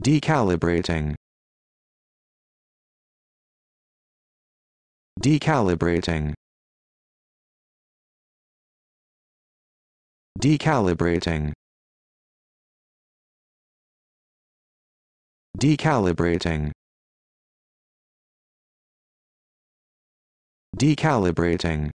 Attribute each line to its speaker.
Speaker 1: Decalibrating. Decalibrating. Decalibrating. Decalibrating. Decalibrating.